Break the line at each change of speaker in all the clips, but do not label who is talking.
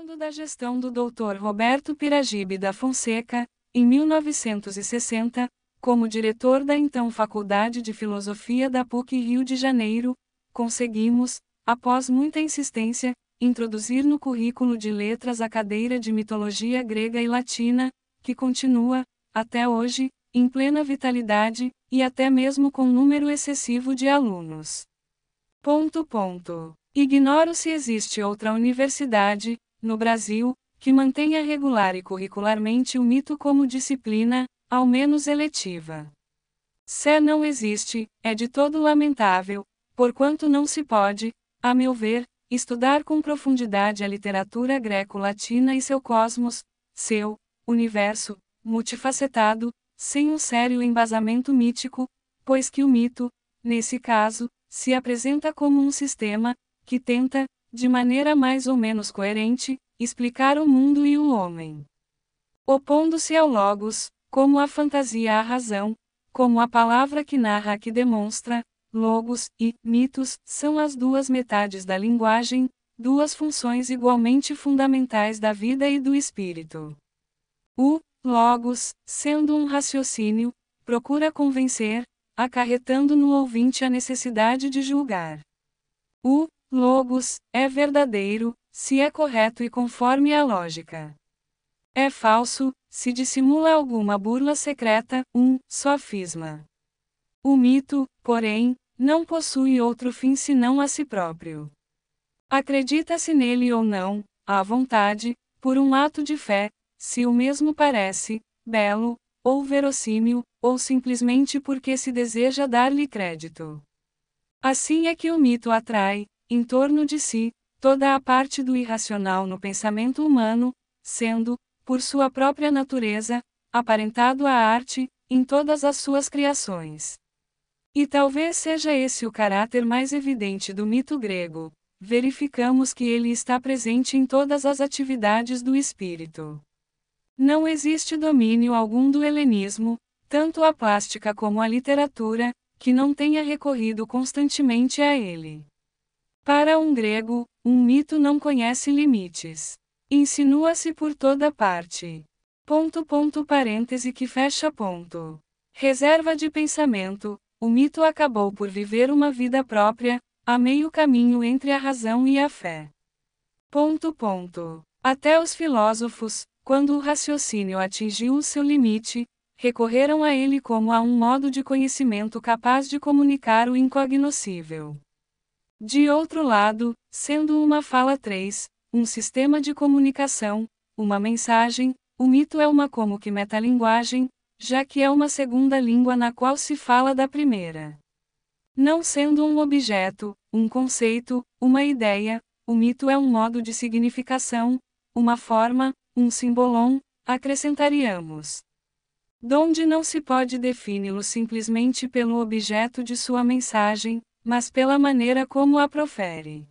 quando da gestão do Dr. Roberto Piragibe da Fonseca, em 1960, como diretor da então Faculdade de Filosofia da PUC Rio de Janeiro, conseguimos, após muita insistência, introduzir no currículo de letras a cadeira de mitologia grega e latina, que continua, até hoje, em plena vitalidade, e até mesmo com número excessivo de alunos. Ponto, ponto. Ignoro se existe outra universidade, no Brasil, que mantenha regular e curricularmente o mito como disciplina, ao menos eletiva. Se não existe, é de todo lamentável, porquanto não se pode, a meu ver, estudar com profundidade a literatura greco-latina e seu cosmos, seu universo multifacetado, sem um sério embasamento mítico, pois que o mito, nesse caso, se apresenta como um sistema que tenta de maneira mais ou menos coerente, explicar o mundo e o homem. Opondo-se ao Logos, como a fantasia à razão, como a palavra que narra que demonstra, logos e mitos são as duas metades da linguagem, duas funções igualmente fundamentais da vida e do espírito. O logos, sendo um raciocínio, procura convencer, acarretando no ouvinte a necessidade de julgar. O Logos, é verdadeiro, se é correto e conforme a lógica. É falso, se dissimula alguma burla secreta, um sofisma. O mito, porém, não possui outro fim senão a si próprio. Acredita-se nele ou não, à vontade, por um ato de fé, se o mesmo parece belo, ou verossímil, ou simplesmente porque se deseja dar-lhe crédito. Assim é que o mito atrai, em torno de si, toda a parte do irracional no pensamento humano, sendo, por sua própria natureza, aparentado à arte, em todas as suas criações. E talvez seja esse o caráter mais evidente do mito grego. Verificamos que ele está presente em todas as atividades do espírito. Não existe domínio algum do helenismo, tanto a plástica como a literatura, que não tenha recorrido constantemente a ele. Para um grego, um mito não conhece limites. Insinua-se por toda parte. Ponto ponto parêntese que fecha ponto. Reserva de pensamento, o mito acabou por viver uma vida própria, a meio caminho entre a razão e a fé. Ponto ponto. Até os filósofos, quando o raciocínio atingiu o seu limite, recorreram a ele como a um modo de conhecimento capaz de comunicar o incognoscível. De outro lado, sendo uma fala 3, um sistema de comunicação, uma mensagem, o mito é uma como que metalinguagem, já que é uma segunda língua na qual se fala da primeira. Não sendo um objeto, um conceito, uma ideia, o mito é um modo de significação, uma forma, um simbolon, acrescentaríamos. Donde não se pode defini-lo simplesmente pelo objeto de sua mensagem, mas pela maneira como a profere.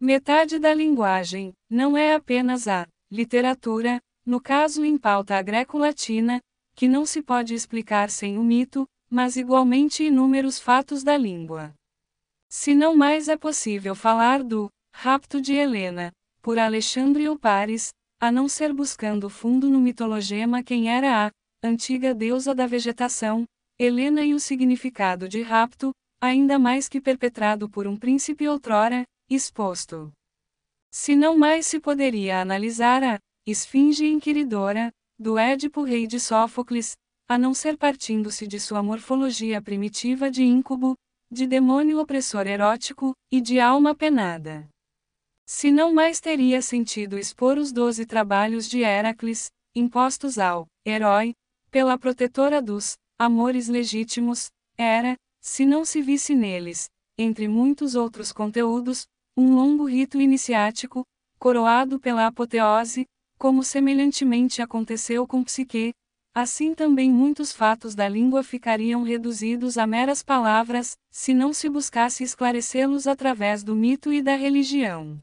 Metade da linguagem, não é apenas a literatura, no caso em pauta greco-latina, que não se pode explicar sem o mito, mas igualmente inúmeros fatos da língua. Se não mais é possível falar do rapto de Helena, por Alexandre Paris, a não ser buscando fundo no mitologema quem era a antiga deusa da vegetação, Helena e o significado de rapto, ainda mais que perpetrado por um príncipe outrora, exposto. Se não mais se poderia analisar a esfinge inquiridora do Édipo rei de Sófocles, a não ser partindo-se de sua morfologia primitiva de íncubo, de demônio opressor erótico e de alma penada. Se não mais teria sentido expor os doze trabalhos de Heracles, impostos ao herói, pela protetora dos amores legítimos, era, se não se visse neles, entre muitos outros conteúdos, um longo rito iniciático, coroado pela apoteose, como semelhantemente aconteceu com Psique, assim também muitos fatos da língua ficariam reduzidos a meras palavras, se não se buscasse esclarecê-los através do mito e da religião.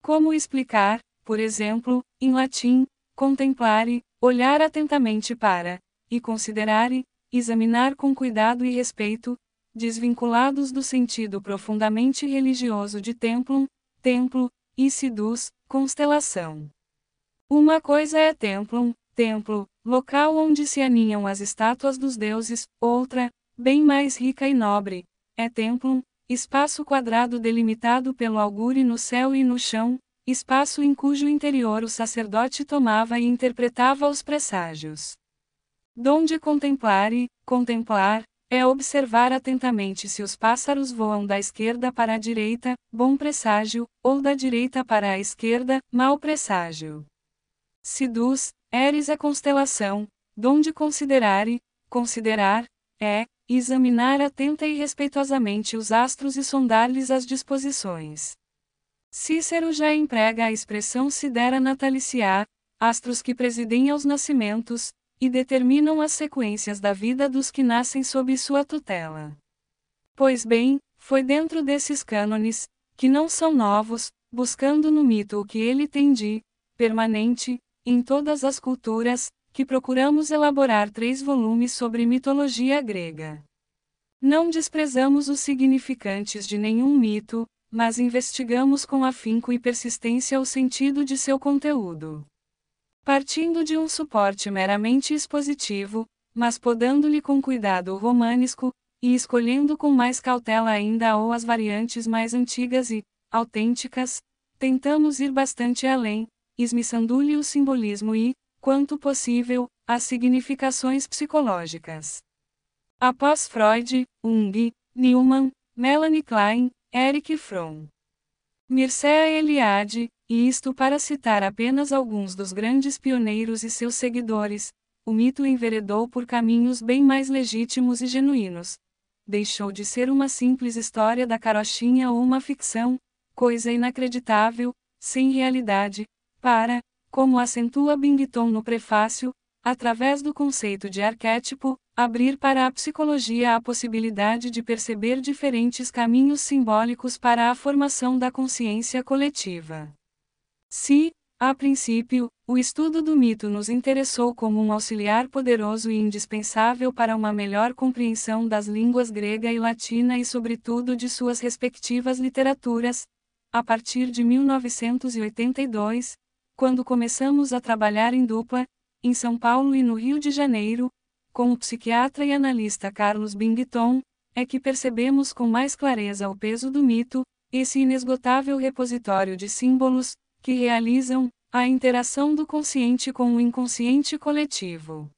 Como explicar, por exemplo, em latim, contemplare, olhar atentamente para, e considerare, examinar com cuidado e respeito, desvinculados do sentido profundamente religioso de templum, templo, e sidus, constelação. Uma coisa é templum, templo, local onde se aninham as estátuas dos deuses, outra, bem mais rica e nobre, é templum, espaço quadrado delimitado pelo augure no céu e no chão, espaço em cujo interior o sacerdote tomava e interpretava os presságios. Donde contemplare, contemplar, é observar atentamente se os pássaros voam da esquerda para a direita, bom presságio, ou da direita para a esquerda, mau presságio. Sidus, Eris é constelação, donde considerare, considerar, é, examinar atenta e respeitosamente os astros e sondar-lhes as disposições. Cícero já emprega a expressão sidera nataliciar, astros que presidem aos nascimentos, e determinam as sequências da vida dos que nascem sob sua tutela. Pois bem, foi dentro desses cânones, que não são novos, buscando no mito o que ele tem de permanente, em todas as culturas, que procuramos elaborar três volumes sobre mitologia grega. Não desprezamos os significantes de nenhum mito, mas investigamos com afinco e persistência o sentido de seu conteúdo partindo de um suporte meramente expositivo, mas podando-lhe com cuidado o romântico e escolhendo com mais cautela ainda ou as variantes mais antigas e autênticas, tentamos ir bastante além, esmiçando-lhe o simbolismo e, quanto possível, as significações psicológicas. Após Freud, Jung, Newman, Melanie Klein, Eric Fromm. Mircea Eliade, e isto para citar apenas alguns dos grandes pioneiros e seus seguidores, o mito enveredou por caminhos bem mais legítimos e genuínos. Deixou de ser uma simples história da carochinha ou uma ficção, coisa inacreditável, sem realidade, para, como acentua Bington no prefácio, através do conceito de arquétipo, abrir para a psicologia a possibilidade de perceber diferentes caminhos simbólicos para a formação da consciência coletiva. Se, a princípio, o estudo do mito nos interessou como um auxiliar poderoso e indispensável para uma melhor compreensão das línguas grega e latina e, sobretudo, de suas respectivas literaturas, a partir de 1982, quando começamos a trabalhar em dupla, em São Paulo e no Rio de Janeiro, com o psiquiatra e analista Carlos Bington, é que percebemos com mais clareza o peso do mito, esse inesgotável repositório de símbolos, que realizam a interação do consciente com o inconsciente coletivo.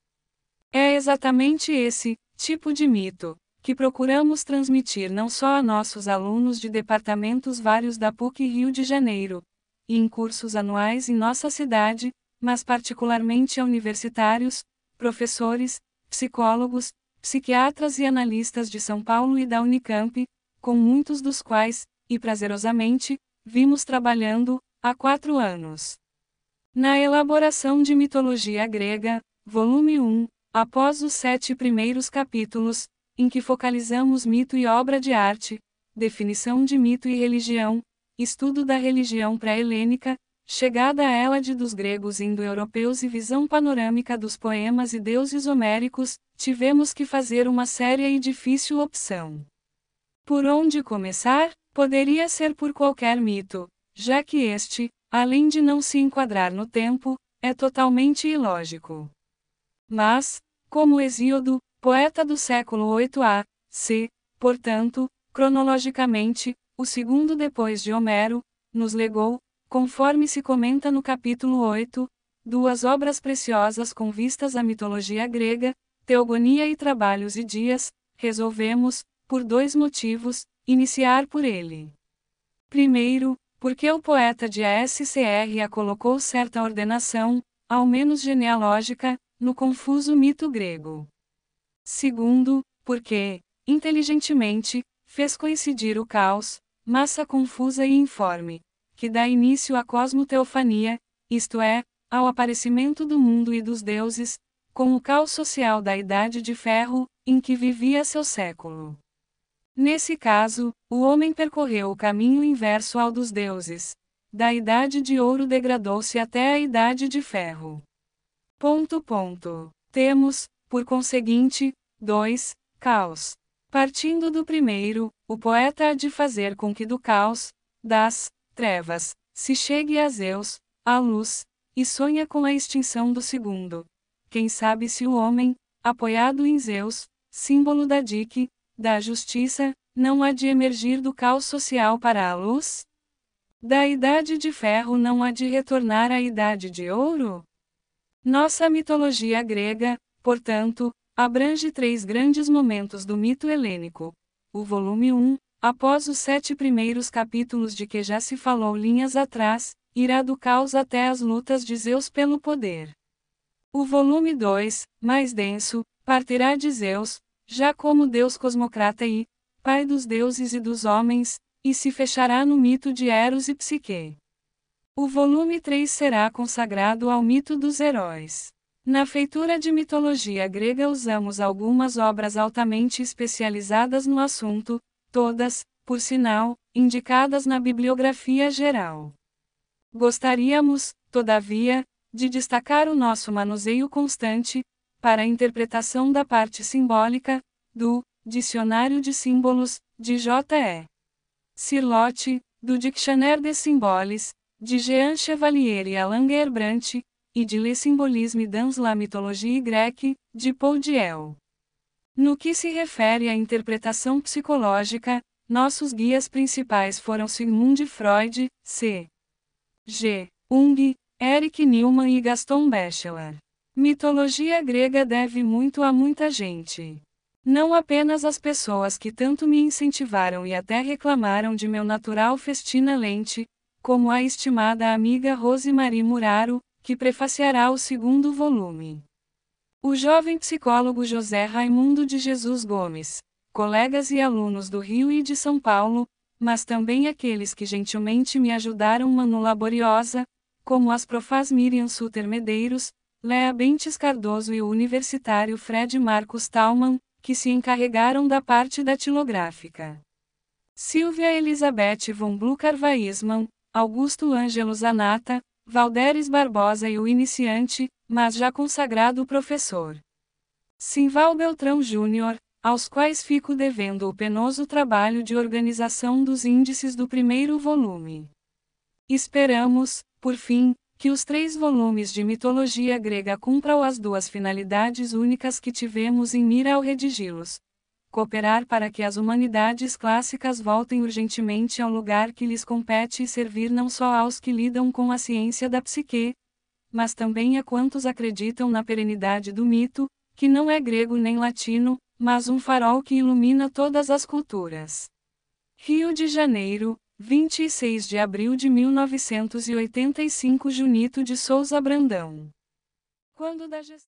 É exatamente esse tipo de mito que procuramos transmitir não só a nossos alunos de departamentos vários da PUC Rio de Janeiro, e em cursos anuais em nossa cidade, mas particularmente a universitários, professores, psicólogos, psiquiatras e analistas de São Paulo e da Unicamp, com muitos dos quais, e prazerosamente, vimos trabalhando, há quatro anos. Na elaboração de Mitologia Grega, volume 1, após os sete primeiros capítulos, em que focalizamos mito e obra de arte, definição de mito e religião, estudo da religião pré-helênica, chegada à Hélade dos gregos indo-europeus e visão panorâmica dos poemas e deuses homéricos, tivemos que fazer uma séria e difícil opção. Por onde começar? Poderia ser por qualquer mito, já que este, além de não se enquadrar no tempo, é totalmente ilógico. Mas, como Hesíodo, poeta do século 8a, c, portanto, cronologicamente, o segundo depois de Homero, nos legou, conforme se comenta no capítulo 8, duas obras preciosas com vistas à mitologia grega, Teogonia e Trabalhos e Dias, resolvemos, por dois motivos, iniciar por ele. Primeiro, porque o poeta de ASCR a colocou certa ordenação, ao menos genealógica, no confuso mito grego. Segundo, porque, inteligentemente, fez coincidir o caos, massa confusa e informe, que dá início à cosmoteofania, isto é, ao aparecimento do mundo e dos deuses, com o caos social da Idade de Ferro, em que vivia seu século. Nesse caso, o homem percorreu o caminho inverso ao dos deuses. Da idade de ouro degradou-se até a idade de ferro. Ponto ponto. Temos, por conseguinte, dois caos. Partindo do primeiro, o poeta há de fazer com que do caos, das trevas, se chegue a Zeus, a luz, e sonha com a extinção do segundo. Quem sabe se o homem, apoiado em Zeus, símbolo da Dique, da justiça, não há de emergir do caos social para a luz? Da idade de ferro não há de retornar à idade de ouro? Nossa mitologia grega, portanto, abrange três grandes momentos do mito helênico. O volume 1, após os sete primeiros capítulos de que já se falou linhas atrás, irá do caos até as lutas de Zeus pelo poder. O volume 2, mais denso, partirá de Zeus, já como Deus cosmocrata e Pai dos deuses e dos homens, e se fechará no mito de Eros e Psique. O volume 3 será consagrado ao mito dos heróis. Na feitura de mitologia grega usamos algumas obras altamente especializadas no assunto, todas, por sinal, indicadas na bibliografia geral. Gostaríamos, todavia, de destacar o nosso manuseio constante, para a interpretação da parte simbólica, do Dicionário de Símbolos, de J.E. Silotti, do Dictionnaire des Symboles, de Jean Chevalier e Alain Gerbrandt, e de Le Symbolisme dans la Mythologie Grecque, de Paul Diel. No que se refere à interpretação psicológica, nossos guias principais foram Sigmund Freud, C. G. Jung, Eric Newman e Gaston Bachelard. Mitologia grega deve muito a muita gente. Não apenas as pessoas que tanto me incentivaram e até reclamaram de meu natural Festina Lente, como a estimada amiga Rosemary Muraro, que prefaciará o segundo volume. O jovem psicólogo José Raimundo de Jesus Gomes, colegas e alunos do Rio e de São Paulo, mas também aqueles que gentilmente me ajudaram mano laboriosa, como as profas Miriam Suter Medeiros, Lea Bentes Cardoso e o universitário Fred Marcos Talman, que se encarregaram da parte datilográfica. Silvia Elizabeth von Blukar Weisman, Augusto Ângelo Zanata, Valderes Barbosa e o iniciante, mas já consagrado professor. Simval Beltrão Júnior, aos quais fico devendo o penoso trabalho de organização dos índices do primeiro volume. Esperamos, por fim, que os três volumes de mitologia grega cumpram as duas finalidades únicas que tivemos em mira ao redigi-los. Cooperar para que as humanidades clássicas voltem urgentemente ao lugar que lhes compete e servir não só aos que lidam com a ciência da psique, mas também a quantos acreditam na perenidade do mito, que não é grego nem latino, mas um farol que ilumina todas as culturas. Rio de Janeiro, 26 de abril de 1985 Junito de Souza Brandão. Quando da gestão